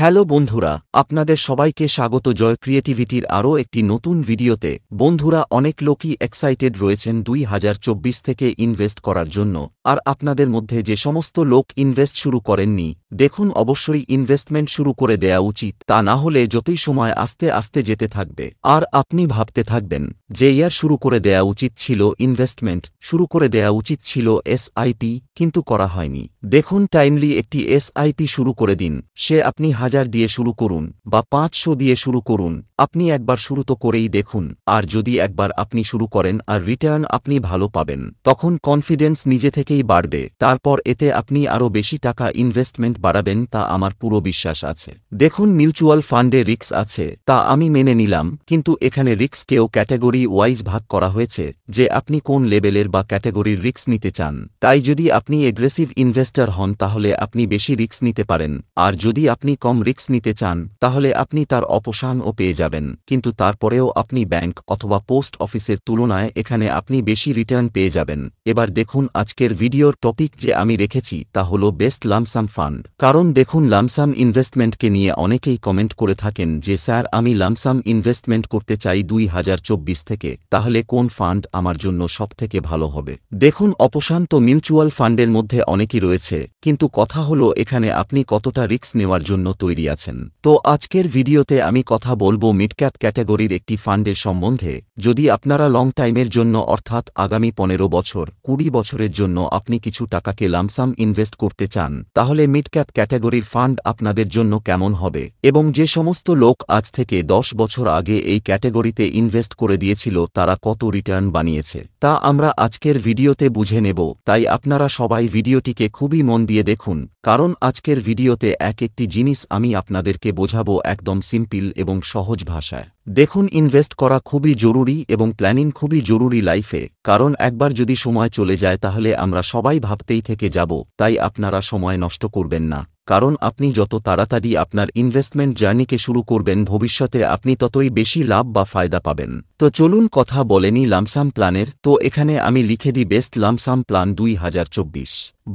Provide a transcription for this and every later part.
hello বন্ধুরা আপনাদের সবাইকে স্বাগত জয় ক্রিয়েটিভিটির আরও একটি নতুন ভিডিওতে বন্ধুরা অনেক লোকই এক্সাইটেড রয়েছেন দুই থেকে ইনভেস্ট করার জন্য আর আপনাদের মধ্যে যে সমস্ত লোক ইনভেস্ট শুরু করেননি দেখুন অবশ্যই ইনভেস্টমেন্ট শুরু করে দেয়া উচিত তা না হলে যতই সময় আস্তে আস্তে যেতে থাকবে আর আপনি ভাবতে থাকবেন যে ইয়ার শুরু করে দেয়া উচিত ছিল ইনভেস্টমেন্ট শুরু করে দেয়া উচিত ছিল এসআইপি কিন্তু করা হয়নি দেখুন টাইমলি একটি এসআইপি শুরু করে দিন সে আপনি হাজার দিয়ে শুরু করুন বা পাঁচশো দিয়ে শুরু করুন আপনি একবার শুরু তো করেই দেখুন আর যদি একবার আপনি শুরু করেন আর রিটার্ন আপনি ভালো পাবেন তখন কনফিডেন্স নিজে থেকেই বাড়বে তারপর এতে আপনি আরও বেশি টাকা ইনভেস্টমেন্ট বাড়াবেন তা আমার পুরো বিশ্বাস আছে দেখুন মিউচুয়াল ফান্ডে রিক্স আছে তা আমি মেনে নিলাম কিন্তু এখানে কেউ ক্যাটাগরি ওয়াইজ ভাগ করা হয়েছে যে আপনি কোন লেভেলের বা ক্যাটাগরির রিক্স নিতে চান তাই যদি আপনি এগ্রেসিভ ইনভেস্টার হন তাহলে আপনি বেশি রিক্স নিতে পারেন আর যদি আপনি কম রিক্স নিতে চান তাহলে আপনি তার অপসানও পেয়ে যাবেন কিন্তু তারপরেও আপনি ব্যাংক অথবা পোস্ট অফিসের তুলনায় এখানে আপনি বেশি রিটার্ন পেয়ে যাবেন এবার দেখুন আজকের ভিডিওর টপিক যে আমি রেখেছি তা হল বেস্ট লামসাম ফান্ড কারণ দেখুন লামসাম ইনভেস্টমেন্টকে নিয়ে অনেকেই কমেন্ট করে থাকেন যে স্যার আমি লামসাম ইনভেস্টমেন্ট করতে চাই দুই থেকে তাহলে কোন ফান্ড আমার জন্য সবথেকে ভালো হবে দেখুন অপশান্ত মিউচুয়াল ফান্ডের মধ্যে অনেকই রয়েছে কিন্তু কথা হলো এখানে আপনি কতটা রিক্স নেওয়ার জন্য তৈরি আছেন তো আজকের ভিডিওতে আমি কথা বলবো মিডক্যাপ ক্যাটাগরির একটি ফান্ডের সম্বন্ধে যদি আপনারা লং টাইমের জন্য অর্থাৎ আগামী পনেরো বছর কুড়ি বছরের জন্য আপনি কিছু টাকাকে লামসাম ইনভেস্ট করতে চান তাহলে মিডক্যাপ ক্যাটাগরির ফান্ড আপনাদের জন্য কেমন হবে এবং যে সমস্ত লোক আজ থেকে দশ বছর আগে এই ক্যাটাগরিতে ইনভেস্ট করে দিয়েছিল তারা কত রিটার্ন বানিয়েছে তা আমরা আজকের ভিডিওতে বুঝে নেব তাই আপনারা সবাই ভিডিওটিকে খুবই মন দিয়ে দেখুন কারণ আজকের ভিডিওতে এক একটি জিনিস আমি আপনাদেরকে বোঝাব একদম সিম্পল এবং সহজ ভাষায় দেখুন ইনভেস্ট করা খুবই জরুরি এবং প্ল্যানিং খুবই জরুরি লাইফে কারণ একবার যদি সময় চলে যায় তাহলে আমরা সবাই ভাবতেই থেকে যাব তাই আপনারা সময় নষ্ট করবেন না কারণ আপনি যত তাড়াতাড়ি আপনার ইনভেস্টমেন্ট জার্নিকে শুরু করবেন ভবিষ্যতে আপনি ততই বেশি লাভ বা ফায়দা পাবেন তো চলুন কথা বলেনি লামসাম প্ল্যানের তো এখানে আমি লিখে দিই বেস্ট লামসাম প্ল্যান দুই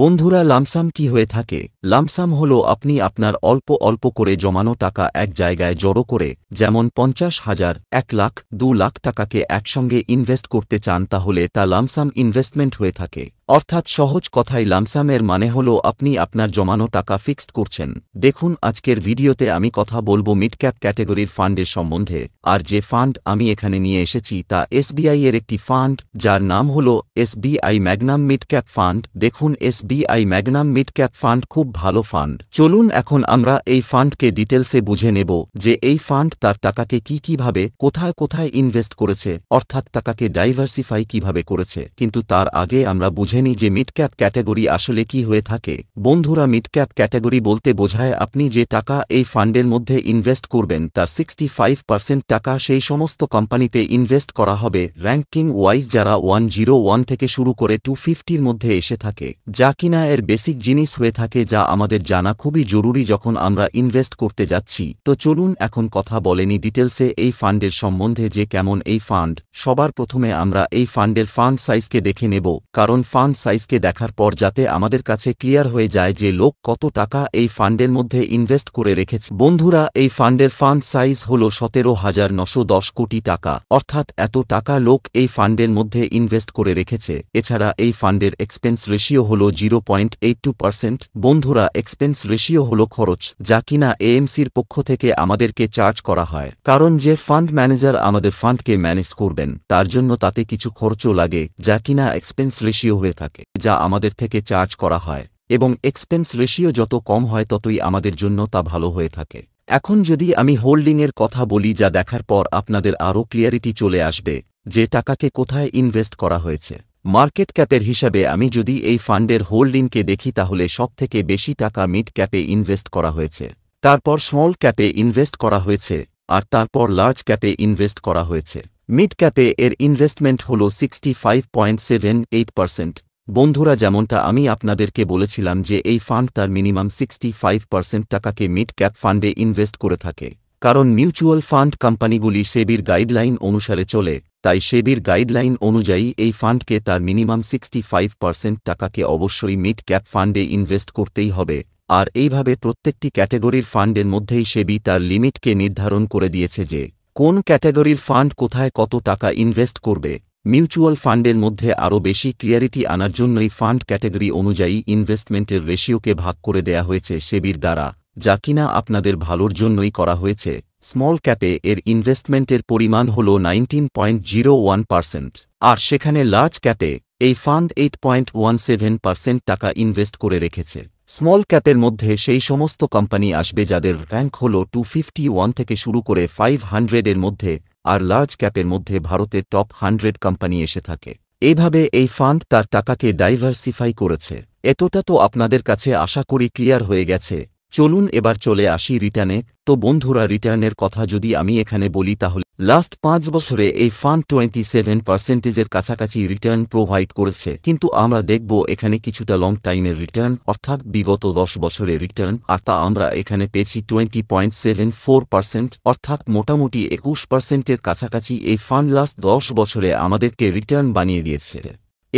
বন্ধুরা লামসাম কি হয়ে থাকে লামসাম হল আপনি আপনার অল্প অল্প করে জমানো টাকা এক জায়গায় জড়ো করে যেমন পঞ্চাশ হাজার এক লাখ দু লাখ টাকাকে একসঙ্গে ইনভেস্ট করতে চান তাহলে তা লামসাম ইনভেস্টমেন্ট হয়ে থাকে অর্থাৎ সহজ কথাই লামসামের মানে হল আপনি আপনার জমানো টাকা ফিক্সড করছেন দেখুন আজকের ভিডিওতে আমি কথা বলবো মিডক্যাপ ক্যাটেগরির ফান্ডের সম্বন্ধে আর যে ফান্ড আমি এখানে নিয়ে এসেছি তা এসবিআই এর একটি ফান্ড যার নাম হল এসবিআই ম্যাগনাম মিডক্যাপ ফান্ড দেখুন এসবিআই ম্যাগনাম মিডক্যাপ ফান্ড খুব ভালো ফান্ড চলুন এখন আমরা এই ফান্ডকে ডিটেলসে বুঝে নেব যে এই ফান্ড তার টাকাকে কি কিভাবে কোথায় কোথায় ইনভেস্ট করেছে অর্থাৎ টাকাকে ডাইভার্সিফাই কিভাবে করেছে কিন্তু তার আগে আমরা বুঝেনি যে মিডক্যাপ ক্যাটাগরি আসলে কি হয়ে থাকে বন্ধুরা মিডক্যাপ ক্যাটাগরি বলতে বোঝায় আপনি যে টাকা এই ফান্ডের মধ্যে ইনভেস্ট করবেন তার সিক্সটি ফাইভ পার্সেন্ট টাকা সেই সমস্ত কোম্পানিতে ইনভেস্ট করা হবে র্যাঙ্কিং ওয়াইজ যারা ওয়ান জিরো ওয়ান থেকে শুরু করে টু ফিফটির মধ্যে এসে থাকে যা কিনা এর বেসিক জিনিস হয়ে থাকে যা আমাদের জানা খুবই জরুরি যখন আমরা ইনভেস্ট করতে যাচ্ছি তো চলুন এখন কথা বল বলেনি ডিটেলসে এই ফান্ডের সম্বন্ধে যে কেমন এই ফান্ড সবার প্রথমে আমরা এই ফান্ডের ফান্ড সাইজকে দেখে নেব কারণ ফান্ড সাইজকে দেখার পর যাতে আমাদের কাছে ক্লিয়ার হয়ে যায় যে লোক কত টাকা এই ফান্ডের মধ্যে ইনভেস্ট করে রেখেছে বন্ধুরা এই ফান্ডের ফান্ড সাইজ হল সতেরো হাজার নশো দশ কোটি টাকা অর্থাৎ এত টাকা লোক এই ফান্ডের মধ্যে ইনভেস্ট করে রেখেছে এছাড়া এই ফান্ডের এক্সপেন্স রেশিও হল zero point eight two percent বন্ধুরা এক্সপেন্স রেশিও হল খরচ যা কিনা এএমসির পক্ষ থেকে আমাদেরকে চার্জ করা করা হয় কারণ যে ফান্ড ম্যানেজার আমাদের ফান্ডকে ম্যানেজ করবেন তার জন্য তাতে কিছু খরচও লাগে যা কিনা এক্সপেন্স রেশিও হয়ে থাকে যা আমাদের থেকে চার্জ করা হয় এবং এক্সপেন্স রেশিও যত কম হয় ততই আমাদের জন্য তা ভালো হয়ে থাকে এখন যদি আমি হোল্ডিংয়ের কথা বলি যা দেখার পর আপনাদের আরও ক্লিয়ারিটি চলে আসবে যে টাকাকে কোথায় ইনভেস্ট করা হয়েছে মার্কেট ক্যাপের হিসাবে আমি যদি এই ফান্ডের হোল্ডিংকে দেখি তাহলে সবথেকে বেশি টাকা মিড ক্যাপে ইনভেস্ট করা হয়েছে তারপর স্মল ক্যাপে ইনভেস্ট করা হয়েছে আর তারপর লার্জ ক্যাপে ইনভেস্ট করা হয়েছে মিড ক্যাপে এর ইনভেস্টমেন্ট হল sixty five point seven eight percent বন্ধুরা যেমনটা আমি আপনাদেরকে বলেছিলাম যে এই ফান্ড তার মিনিমাম সিক্সটি ফাইভ পার্সেন্ট টাকাকে মিড ক্যাপ ফান্ডে ইনভেস্ট করে থাকে কারণ মিউচুয়াল ফান্ড কোম্পানিগুলি সেবির গাইডলাইন অনুসারে চলে তাই সেবির গাইডলাইন অনুযায়ী এই ফান্ডকে তার মিনিমাম সিক্সটি ফাইভ পার্সেন্ট টাকাকে অবশ্যই মিড ক্যাপ ফান্ডে ইনভেস্ট করতেই হবে আর এইভাবে প্রত্যেকটি ক্যাটেগরির ফান্ডের মধ্যেই সেবি তার লিমিটকে নির্ধারণ করে দিয়েছে যে কোন ক্যাটেগরির ফান্ড কোথায় কত টাকা ইনভেস্ট করবে মিউচুয়াল ফান্ডের মধ্যে আরও বেশি ক্লিয়ারিটি আনার জন্যই ফান্ড ক্যাটেগরি অনুযায়ী ইনভেস্টমেন্টের রেশিওকে ভাগ করে দেয়া হয়েছে সেবির দ্বারা যা কিনা আপনাদের ভালোর জন্যই করা হয়েছে স্মল ক্যাপে এর ইনভেস্টমেন্টের পরিমাণ হল nineteen point zero one percent আর সেখানে লার্জ ক্যাপে এই fund eight point one seven percent টাকা ইনভেস্ট করে রেখেছে স্মল ক্যাপের মধ্যে সেই সমস্ত কোম্পানি আসবে যাদের র্যাঙ্ক হল টু ফিফটি ওয়ান থেকে শুরু করে ফাইভ হান্ড্রেডের মধ্যে আর লার্জ ক্যাপের মধ্যে ভারতের টপ হান্ড্রেড কোম্পানি এসে থাকে এভাবে এই ফান্ড তার টাকাকে ডাইভার্সিফাই করেছে এতটা তো আপনাদের কাছে আশা করি ক্লিয়ার হয়ে গেছে চলুন এবার চলে আসি রিটার্নে তো বন্ধুরা রিটার্নের কথা যদি আমি এখানে বলি তাহলে লাস্ট পাঁচ বছরে এই ফান্ড টোয়েন্টি সেভেন পার্সেন্টেজের কাছাকাছি রিটার্ন প্রোভাইড করেছে কিন্তু আমরা দেখব এখানে কিছুটা লং টাইমের রিটার্ন অর্থাৎ বিগত দশ বছরের রিটার্ন আর তা আমরা এখানে পেয়েছি twenty point seven four percent অর্থাৎ মোটামুটি একুশ পার্সেন্টের কাছাকাছি এই ফান্ড লাস্ট দশ বছরে আমাদেরকে রিটার্ন বানিয়ে দিয়েছে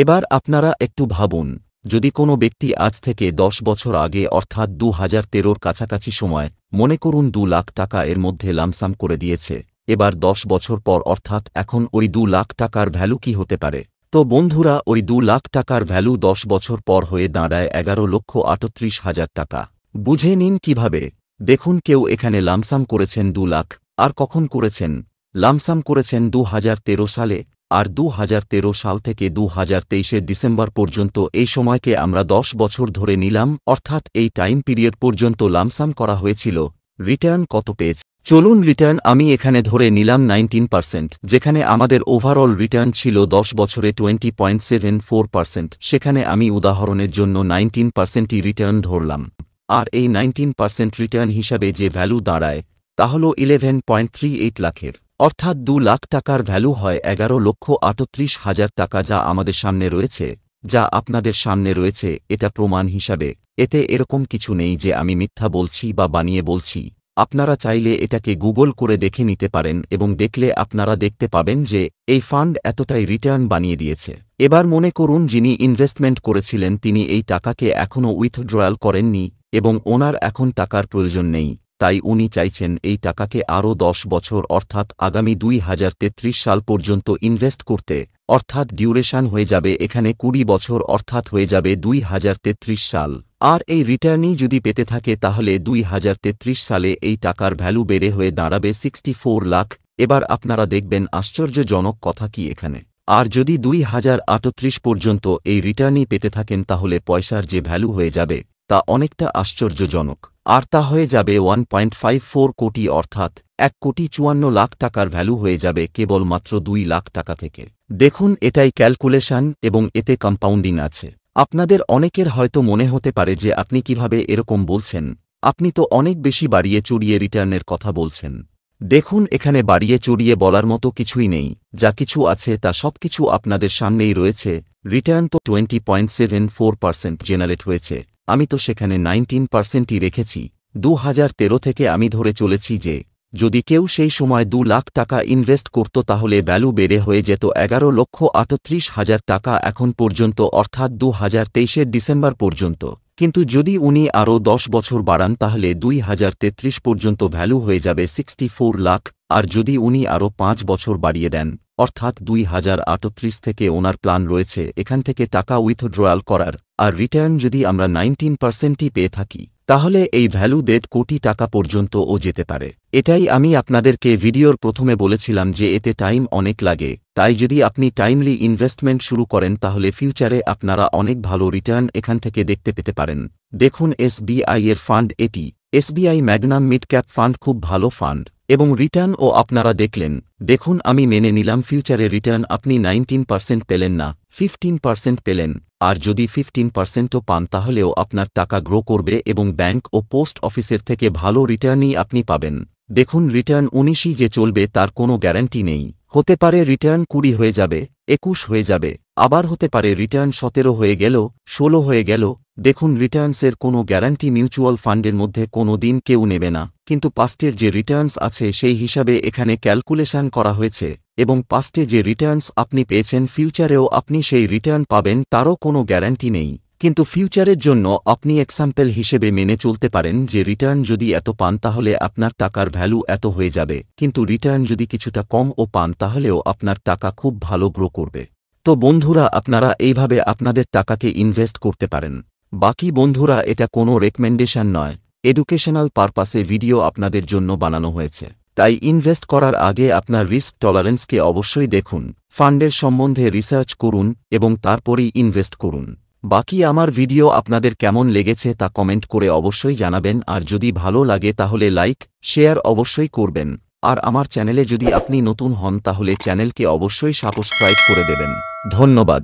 এবার আপনারা একটু ভাবুন যদি কোনো ব্যক্তি আজ থেকে দশ বছর আগে অর্থাৎ দু হাজার তেরোর কাছাকাছি সময় মনে করুন দু লাখ টাকা এর মধ্যে লামসাম করে দিয়েছে এবার দশ বছর পর অর্থাৎ এখন ওই দু লাখ টাকার ভ্যালু কি হতে পারে তো বন্ধুরা ওই দু লাখ টাকার ভ্যালু দশ বছর পর হয়ে দাঁড়ায় এগারো লক্ষ আটত্রিশ হাজার টাকা বুঝে নিন কিভাবে দেখুন কেউ এখানে লামসাম করেছেন দু লাখ আর কখন করেছেন লামসাম করেছেন দু সালে আর দু সাল থেকে দু হাজার ডিসেম্বর পর্যন্ত এই সময়কে আমরা দশ বছর ধরে নিলাম অর্থাৎ এই টাইম পিরিয়ড পর্যন্ত লামসাম করা হয়েছিল রিটার্ন কত পেজ চলুন রিটার্ন আমি এখানে ধরে নিলাম নাইনটিন পার্সেন্ট যেখানে আমাদের ওভারঅল রিটার্ন ছিল দশ বছরে twenty point seven four percent সেখানে আমি উদাহরণের জন্য নাইনটিন পার্সেন্টই রিটার্ন ধরলাম আর এই নাইনটিন পার্সেন্ট রিটার্ন হিসাবে যে ভ্যালু দাঁড়ায় তা হল ইলেভেন পয়েন্ট থ্রি এইট লাখের অর্থাৎ দু লাখ টাকার ভ্যালু হয় এগারো লক্ষ আটত্রিশ হাজার টাকা যা আমাদের সামনে রয়েছে যা আপনাদের সামনে রয়েছে এটা প্রমাণ হিসাবে এতে এরকম কিছু নেই যে আমি মিথ্যা বলছি বা বানিয়ে বলছি আপনারা চাইলে এটাকে গুগল করে দেখে নিতে পারেন এবং দেখলে আপনারা দেখতে পাবেন যে এই ফান্ড এতটাই রিটার্ন বানিয়ে দিয়েছে এবার মনে করুন যিনি ইনভেস্টমেন্ট করেছিলেন তিনি এই টাকাকে এখনও উইথড্রয়াল করেননি এবং ওনার এখন টাকার প্রয়োজন নেই তাই উনি চাইছেন এই টাকাকে আরও দশ বছর অর্থাৎ আগামী দুই সাল পর্যন্ত ইনভেস্ট করতে অর্থাৎ ডিউরেশন হয়ে যাবে এখানে কুড়ি বছর অর্থাৎ হয়ে যাবে দুই সাল আর এই রিটার্নই যদি পেতে থাকে তাহলে দুই সালে এই টাকার ভ্যালু বেড়ে হয়ে দাঁড়াবে সিক্সটি লাখ এবার আপনারা দেখবেন আশ্চর্যজনক কথা কি এখানে আর যদি দুই পর্যন্ত এই রিটার্নই পেতে থাকেন তাহলে পয়সার যে ভ্যালু হয়ে যাবে তা অনেকটা আশ্চর্যজনক আর তা হয়ে যাবে ওয়ান পয়েন্ট ফাইভ ফোর কোটি অর্থাৎ এক কোটি চুয়ান্ন লাখ টাকার ভ্যালু হয়ে যাবে কেবলমাত্র দুই লাখ টাকা থেকে দেখুন এটাই ক্যালকুলেশন এবং এতে কম্পাউন্ডিং আছে আপনাদের অনেকের হয়তো মনে হতে পারে যে আপনি কিভাবে এরকম বলছেন আপনি তো অনেক বেশি বাড়িয়ে চড়িয়ে রিটার্নের কথা বলছেন দেখুন এখানে বাড়িয়ে চড়িয়ে বলার মতো কিছুই নেই যা কিছু আছে তা সবকিছু আপনাদের সামনেই রয়েছে রিটার্ন তো twenty point seven four percent generate হয়েছে আমি তো সেখানে নাইনটিন পার্সেন্টই রেখেছি দু থেকে আমি ধরে চলেছি যে যদি কেউ সেই সময় দু লাখ টাকা ইনভেস্ট করত তাহলে ভ্যালু বেড়ে হয়ে যেত এগারো লক্ষ আটত্রিশ হাজার টাকা এখন পর্যন্ত অর্থাৎ দু হাজার ডিসেম্বর পর্যন্ত কিন্তু যদি উনি আরও দশ বছর বাড়ান তাহলে দুই পর্যন্ত ভ্যালু হয়ে যাবে সিক্সটি লাখ আর যদি উনি আরও পাঁচ বছর বাড়িয়ে দেন অর্থাৎ দুই থেকে ওনার প্ল্যান রয়েছে এখান থেকে টাকা উইথড্রয়াল করার আর রিটার্ন যদি আমরা নাইনটিন পার্সেন্টই পেয়ে থাকি তাহলে এই ভ্যালু দেড় কোটি টাকা পর্যন্ত ও যেতে পারে এটাই আমি আপনাদেরকে ভিডিওর প্রথমে বলেছিলাম যে এতে টাইম অনেক লাগে তাই যদি আপনি টাইমলি ইনভেস্টমেন্ট শুরু করেন তাহলে ফিউচারে আপনারা অনেক ভালো রিটার্ন এখান থেকে দেখতে পেতে পারেন দেখুন এসবিআই এর ফান্ড এটি SBI Magnum mid cap fund খুব ভালো ফান্ড এবং রিটার্ন ও আপনারা দেখলেন দেখুন আমি মেনে নিলাম ফিউচারে রিটার্ন আপনি নাইনটিন পার্সেন্ট পেলেন না ফিফটিন পার্সেন্ট পেলেন আর যদি ফিফটিন পার্সেন্টও পান তাহলেও আপনার টাকা গ্রো করবে এবং ব্যাংক ও পোস্ট অফিসের থেকে ভালো রিটার্নই আপনি পাবেন দেখুন রিটার্ন উনিশই যে চলবে তার কোনো গ্যারান্টি নেই হতে পারে রিটার্ন কুড়ি হয়ে যাবে একুশ হয়ে যাবে আবার হতে পারে রিটার্ন সতেরো হয়ে গেল ষোলো হয়ে গেল দেখুন রিটার্নসের কোনো গ্যারান্টি মিউচুয়াল ফান্ডের মধ্যে কোনো দিন কেউ নেবে না কিন্তু পাস্টের যে রিটার্নস আছে সেই হিসাবে এখানে ক্যালকুলেশন করা হয়েছে এবং পাস্টে যে রিটার্নস আপনি পেয়েছেন ফিউচারেও আপনি সেই রিটার্ন পাবেন তারও কোনো গ্যারান্টি নেই কিন্তু ফিউচারের জন্য আপনি এক্সাম্পল হিসেবে মেনে চলতে পারেন যে রিটার্ন যদি এত পান তাহলে আপনার টাকার ভ্যালু এত হয়ে যাবে কিন্তু রিটার্ন যদি কিছুটা কম ও পান তাহলেও আপনার টাকা খুব ভালো গ্রো করবে তো বন্ধুরা আপনারা এইভাবে আপনাদের টাকাকে ইনভেস্ট করতে পারেন বাকি বন্ধুরা এটা কোনো রেকমেন্ডেশন নয় এডুকেশনাল পারপাসে ভিডিও আপনাদের জন্য বানানো হয়েছে তাই ইনভেস্ট করার আগে আপনার রিস্ক টলারেন্সকে অবশ্যই দেখুন ফান্ডের সম্বন্ধে রিসার্চ করুন এবং তারপরেই ইনভেস্ট করুন বাকি আমার ভিডিও আপনাদের কেমন লেগেছে তা কমেন্ট করে অবশ্যই জানাবেন আর যদি ভালো লাগে তাহলে লাইক শেয়ার অবশ্যই করবেন আর আমার চ্যানেলে যদি আপনি নতুন হন তাহলে চ্যানেলকে অবশ্যই সাবস্ক্রাইব করে দেবেন ধন্যবাদ